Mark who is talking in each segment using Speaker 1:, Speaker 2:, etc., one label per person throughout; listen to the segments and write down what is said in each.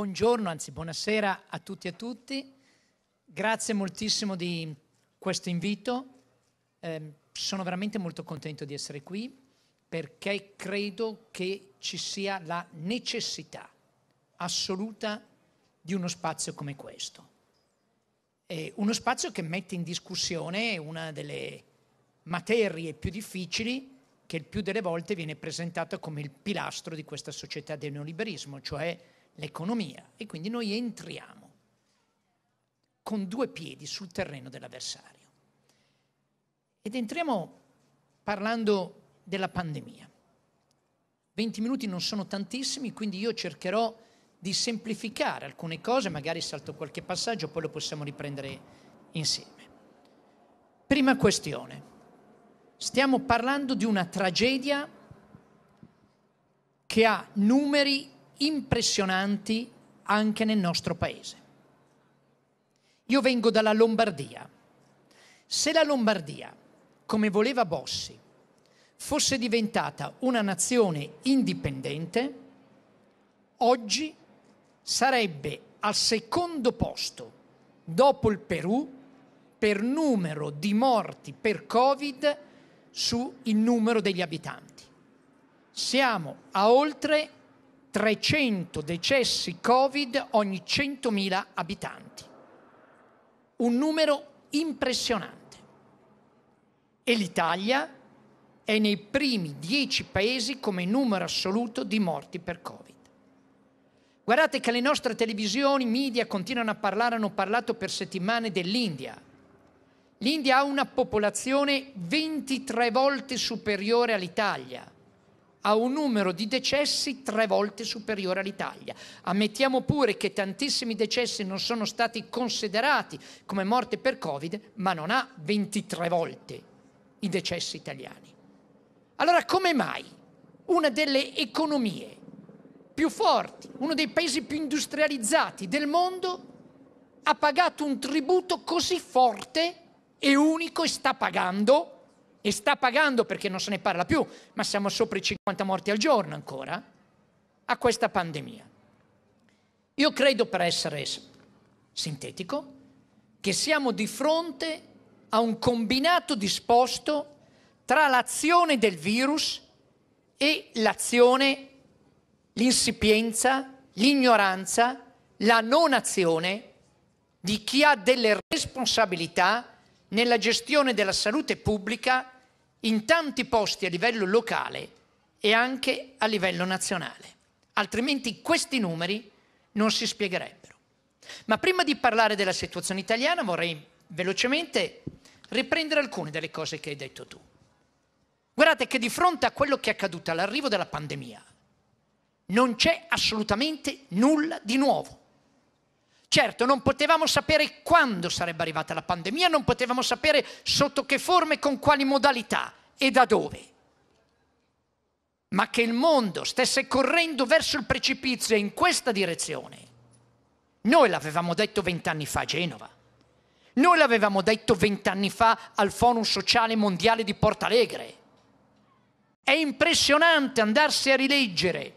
Speaker 1: buongiorno, anzi buonasera a tutti e a tutti. Grazie moltissimo di questo invito. Eh, sono veramente molto contento di essere qui perché credo che ci sia la necessità assoluta di uno spazio come questo. È uno spazio che mette in discussione una delle materie più difficili che il più delle volte viene presentata come il pilastro di questa società del neoliberismo, cioè l'economia e quindi noi entriamo con due piedi sul terreno dell'avversario. Ed entriamo parlando della pandemia. 20 minuti non sono tantissimi, quindi io cercherò di semplificare alcune cose, magari salto qualche passaggio, poi lo possiamo riprendere insieme. Prima questione. Stiamo parlando di una tragedia che ha numeri impressionanti anche nel nostro paese. Io vengo dalla Lombardia. Se la Lombardia, come voleva Bossi, fosse diventata una nazione indipendente, oggi sarebbe al secondo posto, dopo il Perù, per numero di morti per Covid su il numero degli abitanti. Siamo a oltre 300 decessi Covid ogni 100.000 abitanti. Un numero impressionante. E l'Italia è nei primi 10 paesi come numero assoluto di morti per Covid. Guardate che le nostre televisioni, media continuano a parlare, hanno parlato per settimane dell'India. L'India ha una popolazione 23 volte superiore all'Italia ha un numero di decessi tre volte superiore all'Italia. Ammettiamo pure che tantissimi decessi non sono stati considerati come morte per Covid, ma non ha 23 volte i decessi italiani. Allora come mai una delle economie più forti, uno dei paesi più industrializzati del mondo, ha pagato un tributo così forte e unico e sta pagando e sta pagando perché non se ne parla più, ma siamo sopra i 50 morti al giorno ancora, a questa pandemia. Io credo, per essere sintetico, che siamo di fronte a un combinato disposto tra l'azione del virus e l'azione, l'insipienza, l'ignoranza, la non azione di chi ha delle responsabilità nella gestione della salute pubblica in tanti posti a livello locale e anche a livello nazionale. Altrimenti questi numeri non si spiegherebbero. Ma prima di parlare della situazione italiana vorrei velocemente riprendere alcune delle cose che hai detto tu. Guardate che di fronte a quello che è accaduto all'arrivo della pandemia non c'è assolutamente nulla di nuovo. Certo, non potevamo sapere quando sarebbe arrivata la pandemia, non potevamo sapere sotto che forme, con quali modalità e da dove. Ma che il mondo stesse correndo verso il precipizio in questa direzione. Noi l'avevamo detto vent'anni fa a Genova. Noi l'avevamo detto vent'anni fa al Forum Sociale Mondiale di Portalegre. È impressionante andarsi a rileggere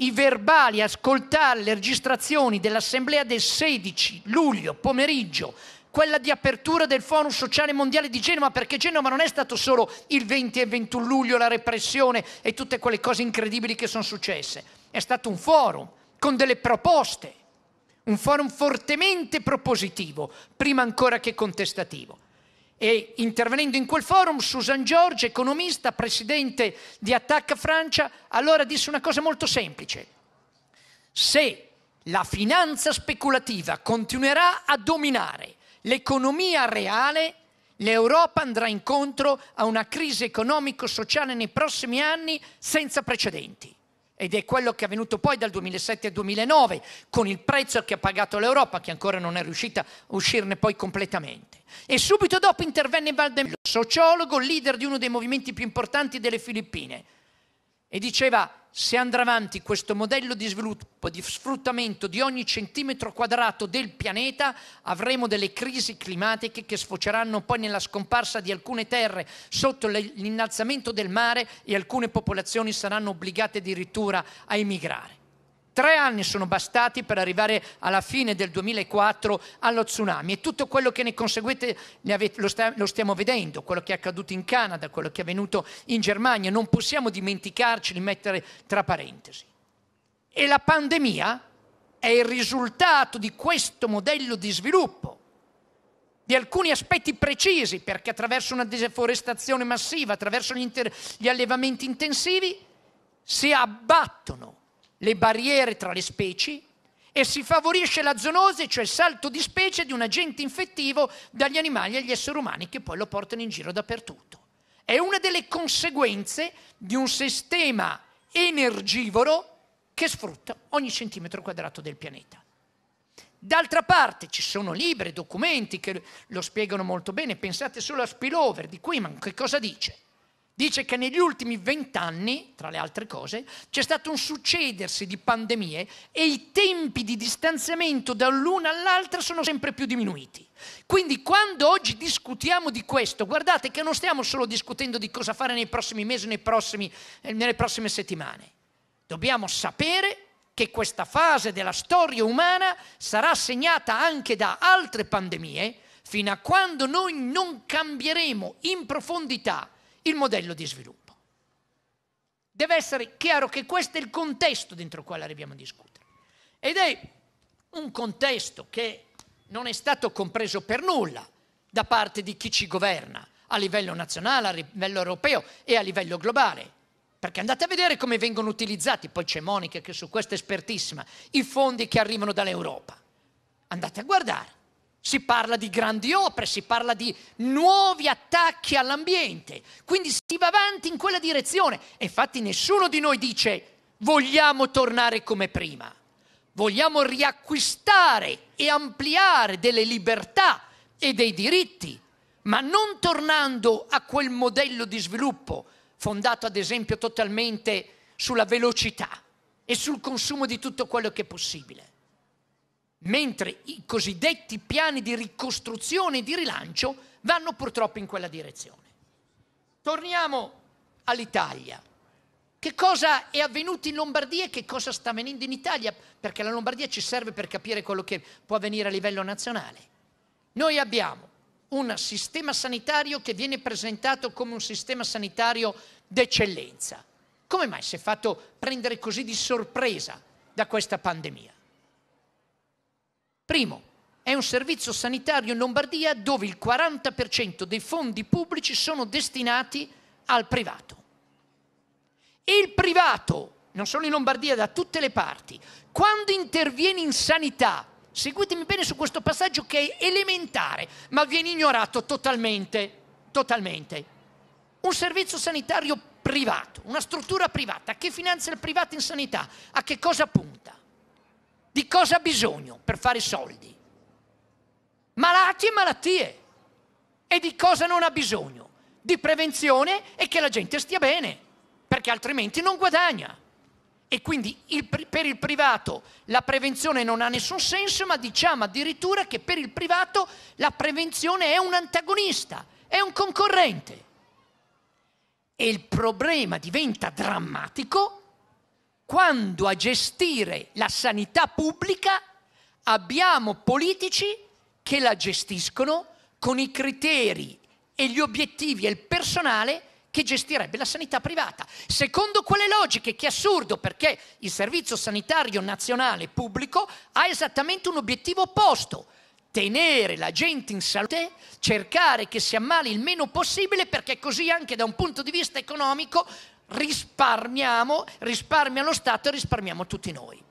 Speaker 1: i verbali, ascoltare le registrazioni dell'assemblea del 16 luglio pomeriggio, quella di apertura del Forum Sociale Mondiale di Genova, perché Genova non è stato solo il 20 e 21 luglio, la repressione e tutte quelle cose incredibili che sono successe, è stato un forum con delle proposte, un forum fortemente propositivo, prima ancora che contestativo e intervenendo in quel forum Susan George, economista, presidente di Attacca Francia, allora disse una cosa molto semplice. Se la finanza speculativa continuerà a dominare l'economia reale, l'Europa andrà incontro a una crisi economico-sociale nei prossimi anni senza precedenti ed è quello che è avvenuto poi dal 2007 al 2009 con il prezzo che ha pagato l'Europa che ancora non è riuscita a uscirne poi completamente. E subito dopo intervenne Valdemiro, sociologo, leader di uno dei movimenti più importanti delle Filippine e diceva se andrà avanti questo modello di sviluppo, di sfruttamento di ogni centimetro quadrato del pianeta, avremo delle crisi climatiche che sfoceranno poi nella scomparsa di alcune terre sotto l'innalzamento del mare e alcune popolazioni saranno obbligate addirittura a emigrare. Tre anni sono bastati per arrivare alla fine del 2004 allo tsunami e tutto quello che ne conseguite ne avete, lo, sta, lo stiamo vedendo, quello che è accaduto in Canada, quello che è avvenuto in Germania, non possiamo dimenticarci di mettere tra parentesi. E la pandemia è il risultato di questo modello di sviluppo di alcuni aspetti precisi, perché attraverso una deforestazione massiva, attraverso gli, inter- gli allevamenti intensivi, si abbattono le barriere tra le specie e si favorisce la zoonosi, cioè il salto di specie di un agente infettivo dagli animali agli esseri umani che poi lo portano in giro dappertutto. È una delle conseguenze di un sistema energivoro che sfrutta ogni centimetro quadrato del pianeta. D'altra parte ci sono libri, documenti che lo spiegano molto bene, pensate solo a Spillover di Quiman, che cosa dice? dice che negli ultimi vent'anni, tra le altre cose, c'è stato un succedersi di pandemie e i tempi di distanziamento dall'una all'altra sono sempre più diminuiti. Quindi quando oggi discutiamo di questo, guardate che non stiamo solo discutendo di cosa fare nei prossimi mesi, nei prossimi, eh, nelle prossime settimane. Dobbiamo sapere che questa fase della storia umana sarà segnata anche da altre pandemie, fino a quando noi non cambieremo in profondità il modello di sviluppo. Deve essere chiaro che questo è il contesto dentro il quale arriviamo a discutere. Ed è un contesto che non è stato compreso per nulla da parte di chi ci governa a livello nazionale, a livello europeo e a livello globale. Perché andate a vedere come vengono utilizzati, poi c'è Monica che su questo è espertissima, i fondi che arrivano dall'Europa. Andate a guardare si parla di grandi opere, si parla di nuovi attacchi all'ambiente, quindi si va avanti in quella direzione. E infatti nessuno di noi dice vogliamo tornare come prima, vogliamo riacquistare e ampliare delle libertà e dei diritti, ma non tornando a quel modello di sviluppo fondato ad esempio totalmente sulla velocità e sul consumo di tutto quello che è possibile mentre i cosiddetti piani di ricostruzione e di rilancio vanno purtroppo in quella direzione. Torniamo all'Italia. Che cosa è avvenuto in Lombardia e che cosa sta avvenendo in Italia? Perché la Lombardia ci serve per capire quello che può avvenire a livello nazionale. Noi abbiamo un sistema sanitario che viene presentato come un sistema sanitario d'eccellenza. Come mai si è fatto prendere così di sorpresa da questa pandemia? Primo, è un servizio sanitario in Lombardia dove il 40% dei fondi pubblici sono destinati al privato. Il privato, non solo in Lombardia, da tutte le parti, quando interviene in sanità, seguitemi bene su questo passaggio che è elementare, ma viene ignorato totalmente, totalmente. Un servizio sanitario privato, una struttura privata, che finanzia il privato in sanità, a che cosa punta? Di cosa ha bisogno per fare soldi? Malati e malattie. E di cosa non ha bisogno? Di prevenzione e che la gente stia bene, perché altrimenti non guadagna. E quindi il, per il privato la prevenzione non ha nessun senso, ma diciamo addirittura che per il privato la prevenzione è un antagonista, è un concorrente. E il problema diventa drammatico quando a gestire la sanità pubblica abbiamo politici che la gestiscono con i criteri e gli obiettivi e il personale che gestirebbe la sanità privata. Secondo quelle logiche, che è assurdo perché il Servizio Sanitario Nazionale Pubblico ha esattamente un obiettivo opposto, tenere la gente in salute, cercare che si ammali il meno possibile perché così anche da un punto di vista economico risparmiamo, risparmia lo Stato e risparmiamo tutti noi.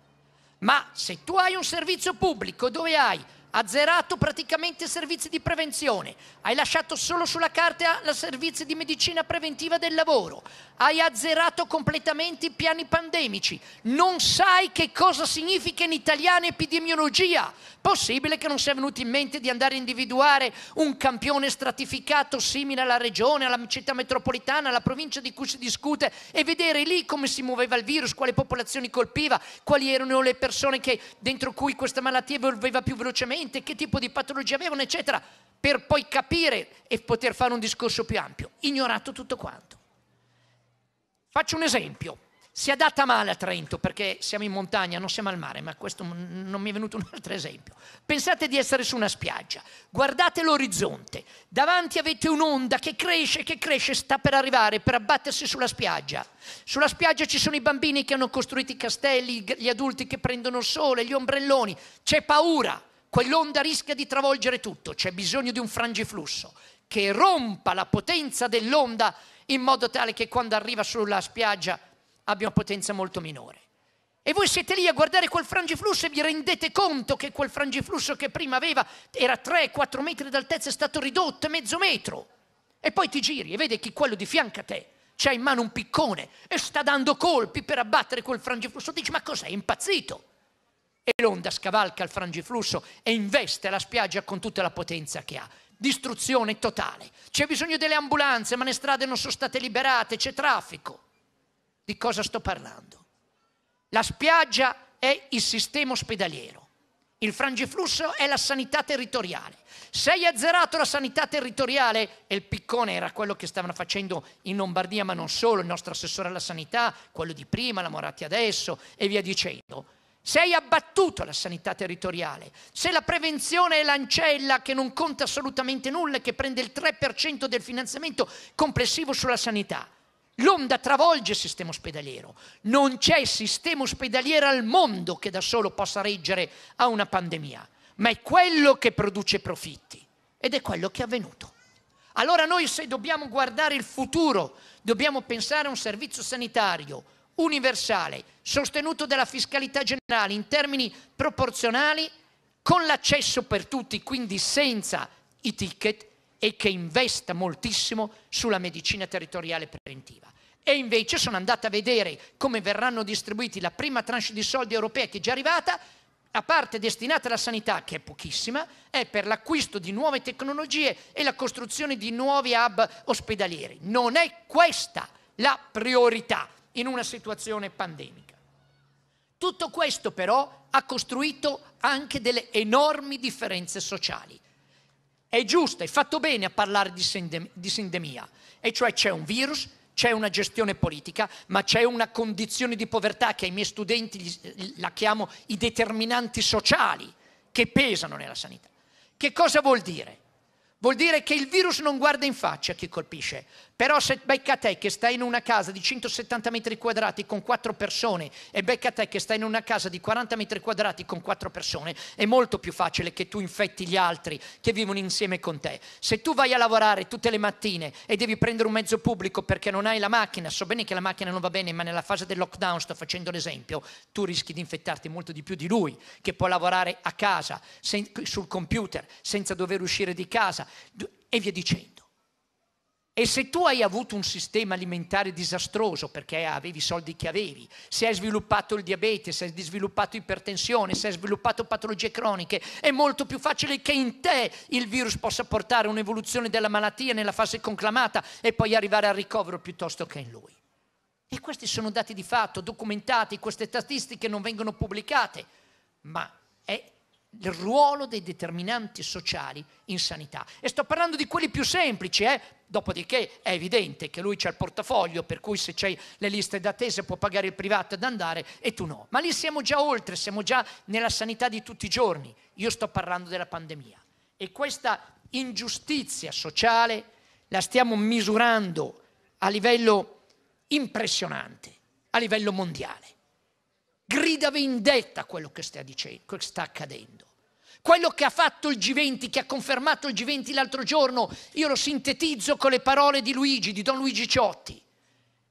Speaker 1: Ma se tu hai un servizio pubblico dove hai azzerato praticamente i servizi di prevenzione, hai lasciato solo sulla carta i servizi di medicina preventiva del lavoro, hai azzerato completamente i piani pandemici, non sai che cosa significa in italiano epidemiologia. Possibile che non sia venuto in mente di andare a individuare un campione stratificato simile alla regione, alla città metropolitana, alla provincia di cui si discute e vedere lì come si muoveva il virus, quale popolazioni colpiva, quali erano le persone che, dentro cui questa malattia evolveva più velocemente paziente, che tipo di patologie avevano, eccetera, per poi capire e poter fare un discorso più ampio. Ignorato tutto quanto. Faccio un esempio. Si è data male a Trento perché siamo in montagna, non siamo al mare, ma questo non mi è venuto un altro esempio. Pensate di essere su una spiaggia, guardate l'orizzonte, davanti avete un'onda che cresce, che cresce, sta per arrivare, per abbattersi sulla spiaggia. Sulla spiaggia ci sono i bambini che hanno costruito i castelli, gli adulti che prendono il sole, gli ombrelloni, c'è paura. Quell'onda rischia di travolgere tutto, c'è bisogno di un frangiflusso che rompa la potenza dell'onda in modo tale che quando arriva sulla spiaggia abbia una potenza molto minore. E voi siete lì a guardare quel frangiflusso e vi rendete conto che quel frangiflusso che prima aveva era 3-4 metri d'altezza è stato ridotto a mezzo metro. E poi ti giri e vedi che quello di fianco a te c'ha in mano un piccone e sta dando colpi per abbattere quel frangiflusso. Dici ma cos'è? È impazzito e l'onda scavalca il frangiflusso e investe la spiaggia con tutta la potenza che ha. Distruzione totale. C'è bisogno delle ambulanze, ma le strade non sono state liberate, c'è traffico. Di cosa sto parlando? La spiaggia è il sistema ospedaliero. Il frangiflusso è la sanità territoriale. Se hai azzerato la sanità territoriale, e il piccone era quello che stavano facendo in Lombardia, ma non solo, il nostro assessore alla sanità, quello di prima, la Moratti adesso, e via dicendo, se hai abbattuto la sanità territoriale, se la prevenzione è l'ancella che non conta assolutamente nulla e che prende il 3% del finanziamento complessivo sulla sanità, l'onda travolge il sistema ospedaliero. Non c'è sistema ospedaliero al mondo che da solo possa reggere a una pandemia, ma è quello che produce profitti ed è quello che è avvenuto. Allora noi se dobbiamo guardare il futuro, dobbiamo pensare a un servizio sanitario universale, sostenuto dalla fiscalità generale in termini proporzionali, con l'accesso per tutti, quindi senza i ticket, e che investa moltissimo sulla medicina territoriale preventiva. E invece sono andata a vedere come verranno distribuiti la prima tranche di soldi europea che è già arrivata, la parte destinata alla sanità, che è pochissima, è per l'acquisto di nuove tecnologie e la costruzione di nuovi hub ospedalieri. Non è questa la priorità in una situazione pandemica. Tutto questo però ha costruito anche delle enormi differenze sociali. È giusto, è fatto bene a parlare di, sindem- di sindemia, e cioè c'è un virus, c'è una gestione politica, ma c'è una condizione di povertà che ai miei studenti la chiamo i determinanti sociali che pesano nella sanità. Che cosa vuol dire? Vuol dire che il virus non guarda in faccia chi colpisce, però se becca te che stai in una casa di 170 metri quadrati con 4 persone e becca te che stai in una casa di 40 metri quadrati con 4 persone, è molto più facile che tu infetti gli altri che vivono insieme con te. Se tu vai a lavorare tutte le mattine e devi prendere un mezzo pubblico perché non hai la macchina, so bene che la macchina non va bene, ma nella fase del lockdown, sto facendo l'esempio, tu rischi di infettarti molto di più di lui, che può lavorare a casa, sul computer, senza dover uscire di casa e via dicendo. E se tu hai avuto un sistema alimentare disastroso perché avevi i soldi che avevi, se hai sviluppato il diabete, se hai sviluppato ipertensione, se hai sviluppato patologie croniche, è molto più facile che in te il virus possa portare un'evoluzione della malattia nella fase conclamata e poi arrivare al ricovero piuttosto che in lui. E questi sono dati di fatto, documentati, queste statistiche non vengono pubblicate, ma è il ruolo dei determinanti sociali in sanità. E sto parlando di quelli più semplici, eh? dopodiché è evidente che lui c'ha il portafoglio, per cui se c'è le liste d'attesa può pagare il privato ad andare e tu no. Ma lì siamo già oltre, siamo già nella sanità di tutti i giorni. Io sto parlando della pandemia. E questa ingiustizia sociale la stiamo misurando a livello impressionante, a livello mondiale grida vendetta quello che sta, dicendo, che sta accadendo. Quello che ha fatto il G20, che ha confermato il G20 l'altro giorno, io lo sintetizzo con le parole di Luigi, di Don Luigi Ciotti.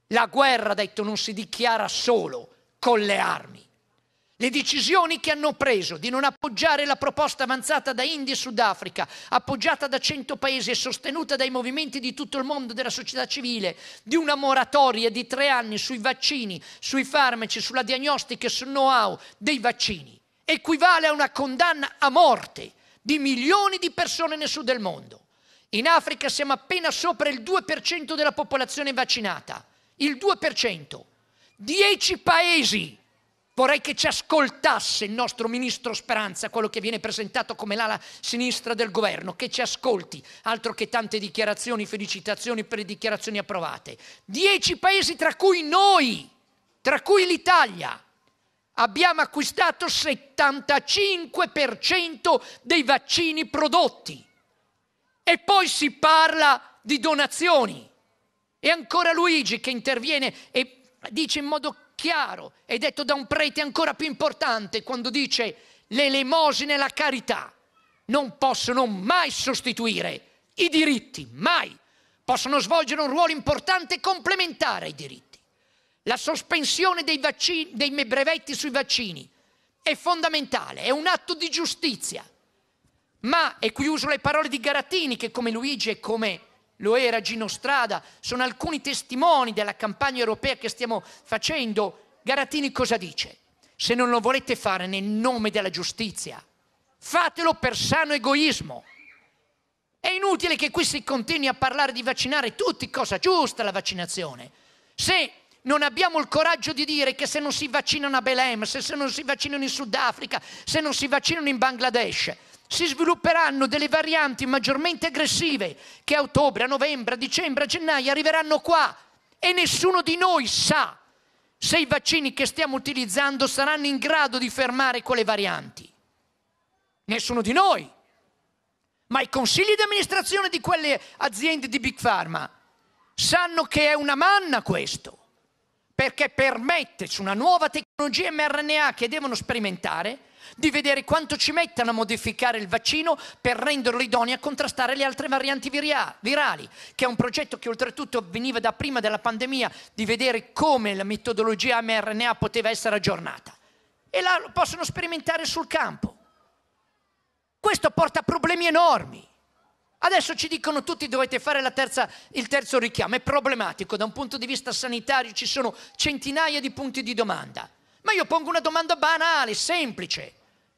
Speaker 1: La guerra, ha detto, non si dichiara solo con le armi, le decisioni che hanno preso di non appoggiare la proposta avanzata da India e Sudafrica, appoggiata da 100 paesi e sostenuta dai movimenti di tutto il mondo della società civile, di una moratoria di tre anni sui vaccini, sui farmaci, sulla diagnostica e sul know-how dei vaccini, equivale a una condanna a morte di milioni di persone nel sud del mondo. In Africa siamo appena sopra il 2% della popolazione vaccinata, il 2%. 10 paesi Vorrei che ci ascoltasse il nostro ministro Speranza, quello che viene presentato come l'ala sinistra del governo, che ci ascolti, altro che tante dichiarazioni, felicitazioni per le dichiarazioni approvate. Dieci paesi tra cui noi, tra cui l'Italia, abbiamo acquistato 75% dei vaccini prodotti. E poi si parla di donazioni. E ancora Luigi che interviene e dice in modo chiaro è detto da un prete ancora più importante quando dice l'elemosina e la carità non possono mai sostituire i diritti, mai. Possono svolgere un ruolo importante e complementare ai diritti. La sospensione dei, vaccini, dei brevetti sui vaccini è fondamentale, è un atto di giustizia. Ma, e qui uso le parole di Garattini, che come Luigi e come lo era Gino Strada, sono alcuni testimoni della campagna europea che stiamo facendo. Garatini cosa dice? Se non lo volete fare nel nome della giustizia, fatelo per sano egoismo. È inutile che qui si continui a parlare di vaccinare tutti, cosa giusta la vaccinazione. Se non abbiamo il coraggio di dire che se non si vaccinano a Belem, se, se non si vaccinano in Sudafrica, se non si vaccinano in Bangladesh, si svilupperanno delle varianti maggiormente aggressive che a ottobre, a novembre, a dicembre, a gennaio arriveranno qua e nessuno di noi sa se i vaccini che stiamo utilizzando saranno in grado di fermare quelle varianti. Nessuno di noi. Ma i consigli di amministrazione di quelle aziende di Big Pharma sanno che è una manna questo, perché permette su una nuova tecnologia mRNA che devono sperimentare di vedere quanto ci mettano a modificare il vaccino per renderlo idoneo a contrastare le altre varianti virali, che è un progetto che oltretutto veniva da prima della pandemia, di vedere come la metodologia mRNA poteva essere aggiornata. E la possono sperimentare sul campo. Questo porta a problemi enormi. Adesso ci dicono tutti dovete fare terza, il terzo richiamo, è problematico, da un punto di vista sanitario ci sono centinaia di punti di domanda. Ma io pongo una domanda banale, semplice.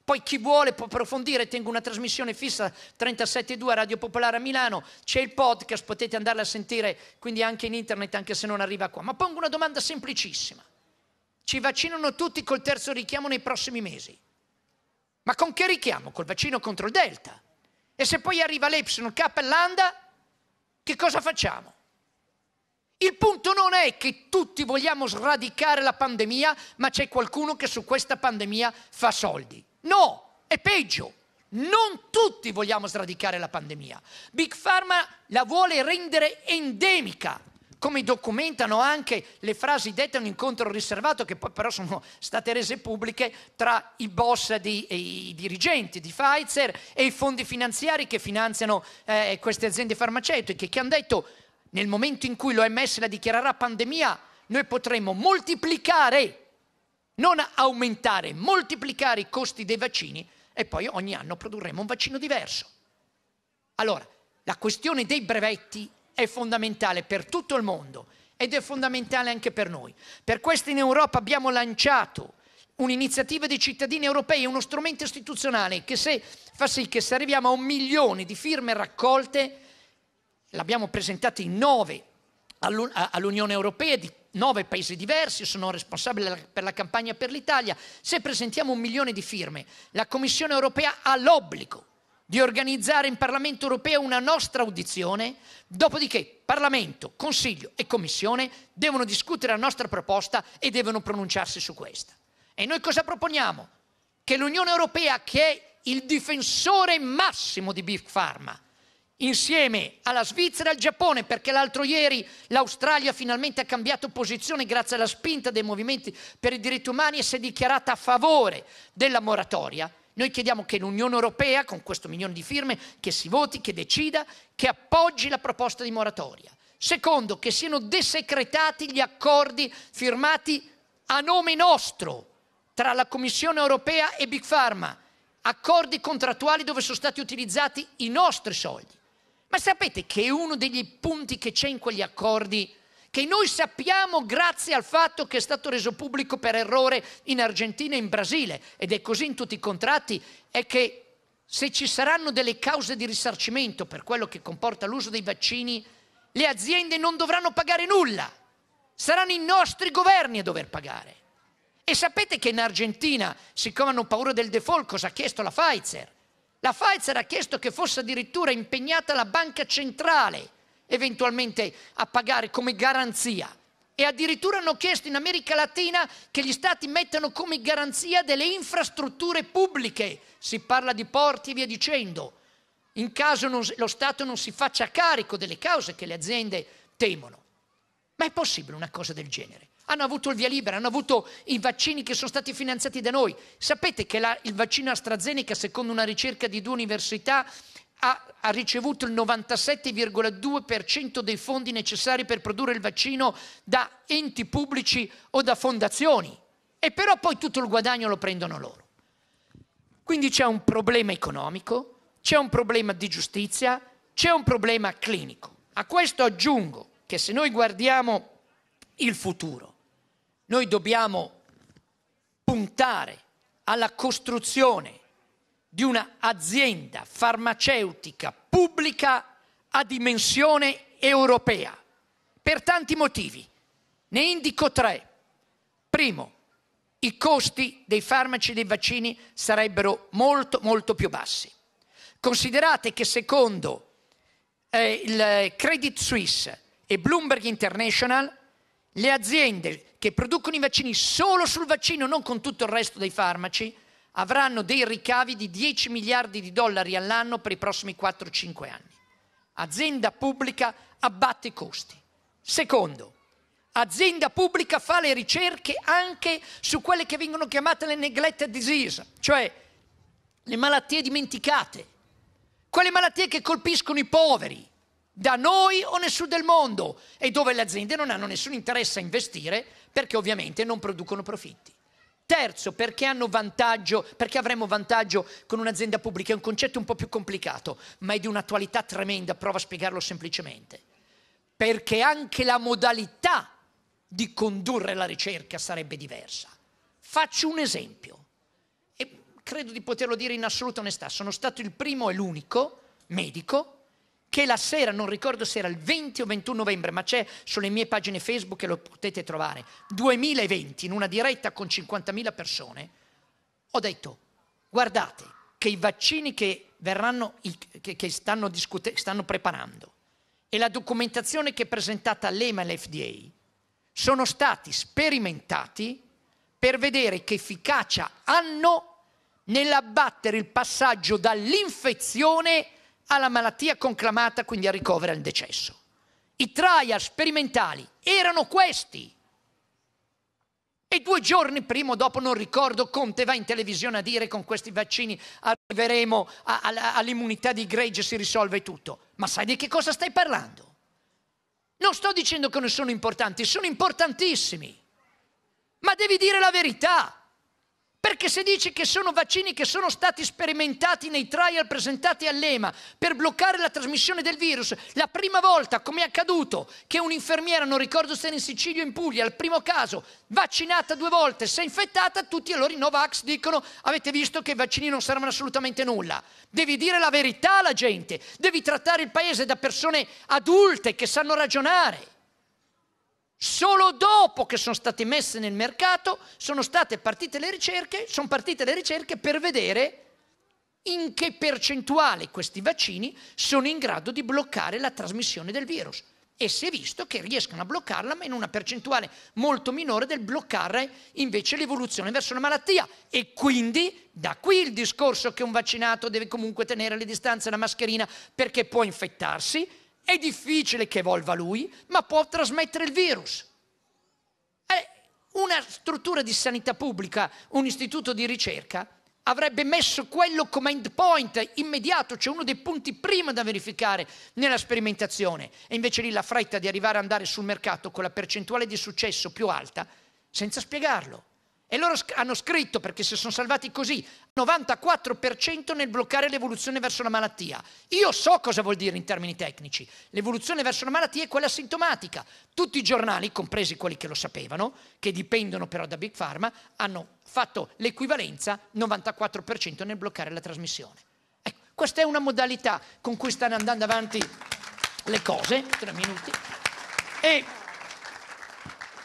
Speaker 1: Poi chi vuole può approfondire, tengo una trasmissione fissa 37.2 a Radio Popolare a Milano, c'è il podcast, potete andarla a sentire quindi anche in internet anche se non arriva qua. Ma pongo una domanda semplicissima. Ci vaccinano tutti col terzo richiamo nei prossimi mesi. Ma con che richiamo? Col vaccino contro il Delta. E se poi arriva l'Epsilon K e l'Anda, che cosa facciamo? Il punto non è che tutti vogliamo sradicare la pandemia, ma c'è qualcuno che su questa pandemia fa soldi. No, è peggio. Non tutti vogliamo sradicare la pandemia. Big Pharma la vuole rendere endemica, come documentano anche le frasi dette a un incontro riservato che poi però sono state rese pubbliche tra i boss di, e i dirigenti di Pfizer e i fondi finanziari che finanziano eh, queste aziende farmaceutiche che hanno detto nel momento in cui l'OMS la dichiarerà pandemia noi potremo moltiplicare non aumentare, moltiplicare i costi dei vaccini e poi ogni anno produrremo un vaccino diverso. Allora, la questione dei brevetti è fondamentale per tutto il mondo ed è fondamentale anche per noi. Per questo in Europa abbiamo lanciato un'iniziativa dei cittadini europei, uno strumento istituzionale che se, fa sì che se arriviamo a un milione di firme raccolte, l'abbiamo presentata in nove all'Unione Europea di nove paesi diversi, sono responsabile per la campagna per l'Italia. Se presentiamo un milione di firme, la Commissione europea ha l'obbligo di organizzare in Parlamento europeo una nostra audizione, dopodiché Parlamento, Consiglio e Commissione devono discutere la nostra proposta e devono pronunciarsi su questa. E noi cosa proponiamo? Che l'Unione Europea, che è il difensore massimo di Big Pharma, insieme alla Svizzera e al Giappone, perché l'altro ieri l'Australia finalmente ha cambiato posizione grazie alla spinta dei movimenti per i diritti umani e si è dichiarata a favore della moratoria. Noi chiediamo che l'Unione Europea, con questo milione di firme, che si voti, che decida, che appoggi la proposta di moratoria. Secondo, che siano desecretati gli accordi firmati a nome nostro tra la Commissione Europea e Big Pharma, accordi contrattuali dove sono stati utilizzati i nostri soldi. Ma sapete che uno degli punti che c'è in quegli accordi che noi sappiamo grazie al fatto che è stato reso pubblico per errore in Argentina e in Brasile, ed è così in tutti i contratti, è che se ci saranno delle cause di risarcimento per quello che comporta l'uso dei vaccini, le aziende non dovranno pagare nulla, saranno i nostri governi a dover pagare. E sapete che in Argentina, siccome hanno paura del default, cosa ha chiesto la Pfizer? La Pfizer ha chiesto che fosse addirittura impegnata la banca centrale eventualmente a pagare come garanzia. E addirittura hanno chiesto in America Latina che gli stati mettano come garanzia delle infrastrutture pubbliche, si parla di porti e via dicendo, in caso non, lo Stato non si faccia carico delle cause che le aziende temono. Ma è possibile una cosa del genere? hanno avuto il via libera, hanno avuto i vaccini che sono stati finanziati da noi. Sapete che la, il vaccino AstraZeneca, secondo una ricerca di due università, ha, ha ricevuto il 97,2% dei fondi necessari per produrre il vaccino da enti pubblici o da fondazioni. E però poi tutto il guadagno lo prendono loro. Quindi c'è un problema economico, c'è un problema di giustizia, c'è un problema clinico. A questo aggiungo che se noi guardiamo il futuro, noi dobbiamo puntare alla costruzione di un'azienda farmaceutica pubblica a dimensione europea, per tanti motivi. Ne indico tre. Primo, i costi dei farmaci e dei vaccini sarebbero molto, molto più bassi. Considerate che secondo eh, il Credit Suisse e Bloomberg International, le aziende che producono i vaccini solo sul vaccino, non con tutto il resto dei farmaci, avranno dei ricavi di 10 miliardi di dollari all'anno per i prossimi 4-5 anni. Azienda pubblica abbatte i costi. Secondo, azienda pubblica fa le ricerche anche su quelle che vengono chiamate le neglected disease, cioè le malattie dimenticate, quelle malattie che colpiscono i poveri, da noi o nel nessuno del mondo e dove le aziende non hanno nessun interesse a investire perché ovviamente non producono profitti. Terzo, perché hanno vantaggio, perché avremo vantaggio con un'azienda pubblica? È un concetto un po' più complicato, ma è di un'attualità tremenda, prova a spiegarlo semplicemente. Perché anche la modalità di condurre la ricerca sarebbe diversa. Faccio un esempio, e credo di poterlo dire in assoluta onestà, sono stato il primo e l'unico medico che la sera, non ricordo se era il 20 o 21 novembre, ma c'è sulle mie pagine Facebook e lo potete trovare, 2020 in una diretta con 50.000 persone, ho detto guardate che i vaccini che, verranno, che stanno, discute- stanno preparando e la documentazione che è presentata all'EMA e all'FDA sono stati sperimentati per vedere che efficacia hanno nell'abbattere il passaggio dall'infezione alla malattia conclamata, quindi a ricovero e al decesso. I trial sperimentali erano questi. E due giorni prima, o dopo non ricordo, Conte va in televisione a dire con questi vaccini arriveremo a, a, all'immunità di gregge, si risolve tutto. Ma sai di che cosa stai parlando? Non sto dicendo che non sono importanti, sono importantissimi. Ma devi dire la verità. Perché se dici che sono vaccini che sono stati sperimentati nei trial presentati all'EMA per bloccare la trasmissione del virus, la prima volta, come è accaduto, che un'infermiera, non ricordo se era in Sicilia o in Puglia, al primo caso, vaccinata due volte, si è infettata, tutti allora i Novax dicono avete visto che i vaccini non servono assolutamente nulla. Devi dire la verità alla gente, devi trattare il paese da persone adulte che sanno ragionare. Solo dopo che sono state messe nel mercato sono state partite le ricerche, sono partite le ricerche per vedere in che percentuale questi vaccini sono in grado di bloccare la trasmissione del virus. E si è visto che riescono a bloccarla, ma in una percentuale molto minore del bloccare invece l'evoluzione verso la malattia. E quindi da qui il discorso che un vaccinato deve comunque tenere le distanze e la mascherina perché può infettarsi è difficile che evolva lui, ma può trasmettere il virus. una struttura di sanità pubblica, un istituto di ricerca, avrebbe messo quello come endpoint immediato, cioè uno dei punti prima da verificare nella sperimentazione. E invece lì la fretta di arrivare ad andare sul mercato con la percentuale di successo più alta, senza spiegarlo. E loro hanno scritto, perché si sono salvati così, 94% nel bloccare l'evoluzione verso la malattia. Io so cosa vuol dire in termini tecnici. L'evoluzione verso la malattia è quella sintomatica. Tutti i giornali, compresi quelli che lo sapevano, che dipendono però da Big Pharma, hanno fatto l'equivalenza 94% nel bloccare la trasmissione. Ecco, questa è una modalità con cui stanno andando avanti le cose. Tre minuti. E,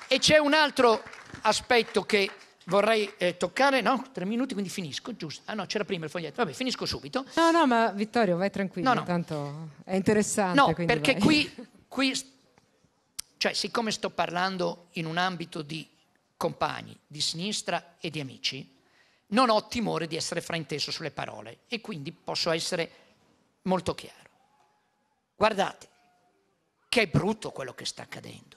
Speaker 1: e c'è un altro aspetto che vorrei eh, toccare, no? Tre minuti, quindi finisco, giusto? Ah no, c'era prima il foglietto, vabbè, finisco subito. No, no, ma Vittorio, vai tranquillo, no, no. tanto è interessante. No, perché vai. qui, qui, cioè siccome sto parlando in un ambito di compagni, di sinistra e di amici, non ho timore di essere frainteso sulle parole e quindi posso essere molto chiaro. Guardate, che è brutto quello che sta accadendo.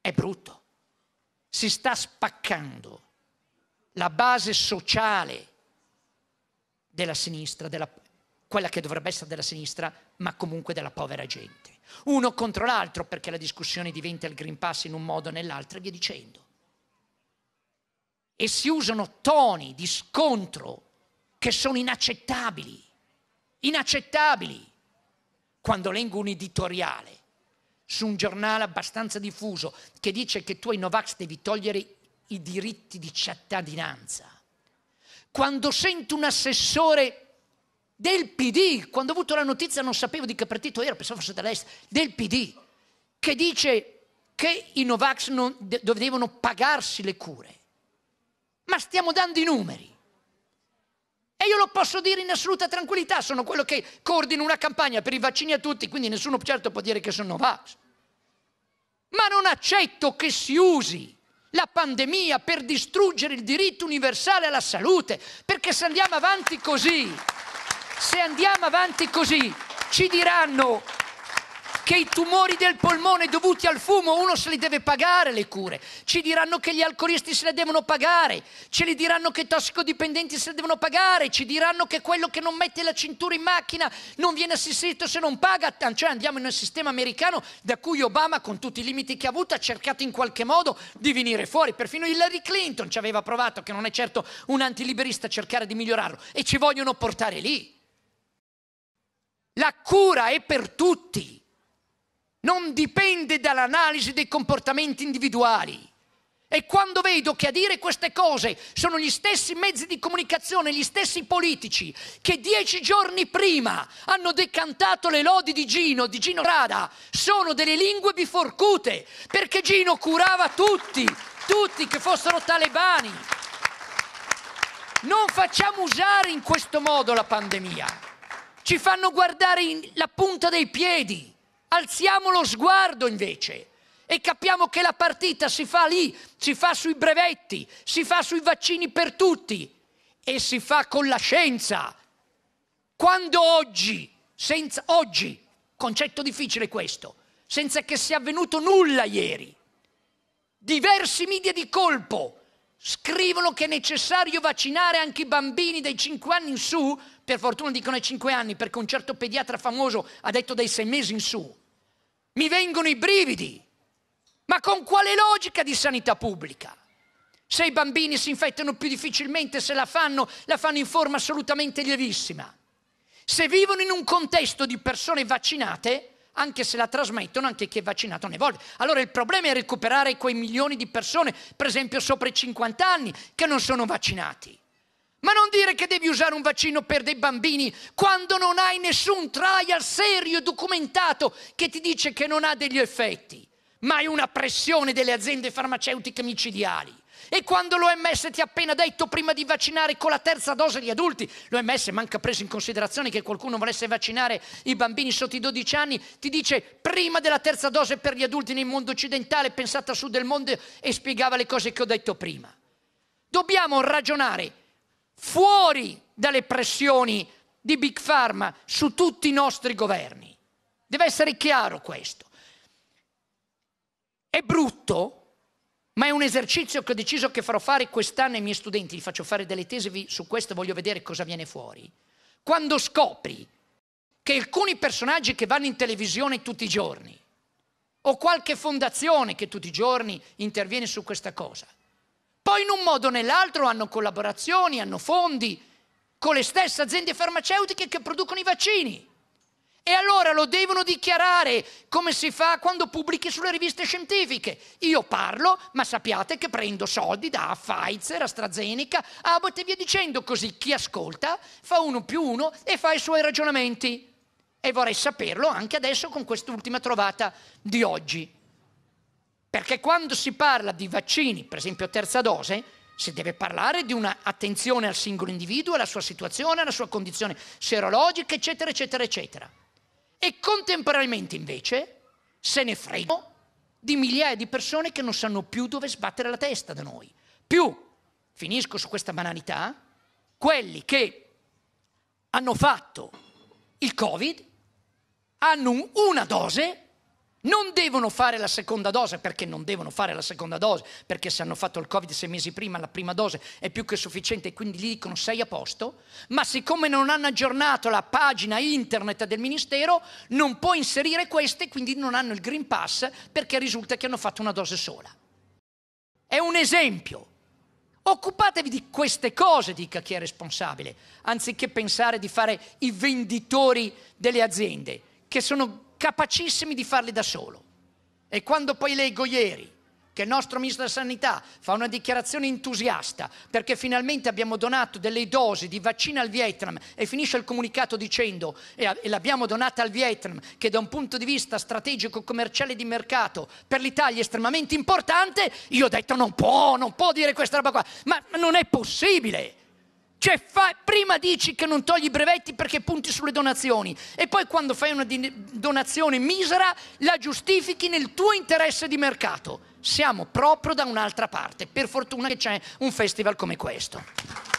Speaker 1: È brutto si sta spaccando la base sociale della sinistra, della, quella che dovrebbe essere della sinistra, ma comunque della povera gente. Uno contro l'altro perché la discussione diventa il Green Pass in un modo o nell'altro e via dicendo. E si usano toni di scontro che sono inaccettabili, inaccettabili, quando leggo un editoriale su un giornale abbastanza diffuso che dice che tu ai Novax devi togliere i diritti di cittadinanza. Quando sento un assessore del PD, quando ho avuto la notizia non sapevo di che partito era, pensavo fosse della del PD, che dice che i Novax non, de, dovevano pagarsi le cure. Ma stiamo dando i numeri. E io lo posso dire in assoluta tranquillità, sono quello che coordina una campagna per i vaccini a tutti, quindi nessuno certo può dire che sono vax. Ma non accetto che si usi la pandemia per distruggere il diritto universale alla salute, perché se andiamo avanti così, se andiamo avanti così, ci diranno che i tumori del polmone dovuti al fumo uno se li deve pagare le cure. Ci diranno che gli alcolisti se le devono pagare, ce li diranno che i tossicodipendenti se le devono pagare, ci diranno che quello che non mette la cintura in macchina non viene assistito se non paga. Cioè andiamo in un sistema americano da cui Obama, con tutti i limiti che ha avuto, ha cercato in qualche modo di venire fuori. Perfino Hillary Clinton ci aveva provato, che non è certo un antiliberista, cercare di migliorarlo. E ci vogliono portare lì. La cura è per tutti non dipende dall'analisi dei comportamenti individuali. E quando vedo che a dire queste cose sono gli stessi mezzi di comunicazione, gli stessi politici che dieci giorni prima hanno decantato le lodi di Gino, di Gino Rada, sono delle lingue biforcute, perché Gino curava tutti, tutti che fossero talebani. Non facciamo usare in questo modo la pandemia. Ci fanno guardare la punta dei piedi. Alziamo lo sguardo invece e capiamo che la partita si fa lì, si fa sui brevetti, si fa sui vaccini per tutti e si fa con la scienza. Quando oggi, senza oggi, concetto difficile questo, senza che sia avvenuto nulla ieri, diversi media di colpo scrivono che è necessario vaccinare anche i bambini dai 5 anni in su, per fortuna dicono ai 5 anni perché un certo pediatra famoso ha detto dai 6 mesi in su, mi vengono i brividi. Ma con quale logica di sanità pubblica? Se i bambini si infettano più difficilmente, se la fanno, la fanno in forma assolutamente lievissima. Se vivono in un contesto di persone vaccinate, anche se la trasmettono anche chi è vaccinato ne vuole. Allora il problema è recuperare quei milioni di persone, per esempio sopra i 50 anni, che non sono vaccinati. Ma non dire che devi usare un vaccino per dei bambini quando non hai nessun trial serio e documentato che ti dice che non ha degli effetti ma è una pressione delle aziende farmaceutiche micidiali. E quando l'OMS ti ha appena detto prima di vaccinare con la terza dose gli adulti, l'OMS manca preso in considerazione che qualcuno volesse vaccinare i bambini sotto i 12 anni, ti dice prima della terza dose per gli adulti nel mondo occidentale, pensata su del mondo e spiegava le cose che ho detto prima. Dobbiamo ragionare fuori dalle pressioni di Big Pharma su tutti i nostri governi. Deve essere chiaro questo. È brutto, ma è un esercizio che ho deciso che farò fare quest'anno ai miei studenti, li faccio fare delle tesi su questo e voglio vedere cosa viene fuori. Quando scopri che alcuni personaggi che vanno in televisione tutti i giorni, o qualche fondazione che tutti i giorni interviene su questa cosa, poi in un modo o nell'altro hanno collaborazioni, hanno fondi con le stesse aziende farmaceutiche che producono i vaccini. E allora lo devono dichiarare come si fa quando pubblichi sulle riviste scientifiche. Io parlo, ma sappiate che prendo soldi da Pfizer, AstraZeneca, Abbott e via dicendo, così chi ascolta fa uno più uno e fa i suoi ragionamenti. E vorrei saperlo anche adesso con quest'ultima trovata di oggi. Perché quando si parla di vaccini, per esempio a terza dose, si deve parlare di un'attenzione al singolo individuo, alla sua situazione, alla sua condizione serologica, eccetera, eccetera, eccetera e contemporaneamente invece se ne fregano di migliaia di persone che non sanno più dove sbattere la testa da noi. Più, finisco su questa banalità, quelli che hanno fatto il Covid hanno una dose non devono fare la seconda dose perché non devono fare la seconda dose, perché se hanno fatto il Covid sei mesi prima la prima dose è più che sufficiente e quindi gli dicono sei a posto, ma siccome non hanno aggiornato la pagina internet del Ministero non può inserire queste, quindi non hanno il Green Pass perché risulta che hanno fatto una dose sola. È un esempio. Occupatevi di queste cose, dica chi è responsabile, anziché pensare di fare i venditori delle aziende, che sono capacissimi di farli da solo. E quando poi leggo ieri che il nostro ministro della Sanità fa una dichiarazione entusiasta perché finalmente abbiamo donato delle dosi di vaccino al Vietnam e finisce il comunicato dicendo e, l'abbiamo donata al Vietnam che da un punto di vista strategico commerciale di mercato per l'Italia è estremamente importante, io ho detto non può, non può dire questa roba qua, ma non è possibile. Cioè, fa, prima dici che non togli i brevetti perché punti sulle donazioni e poi quando fai una donazione misera la giustifichi nel tuo interesse di mercato. Siamo proprio da un'altra parte. Per fortuna che c'è un festival come questo.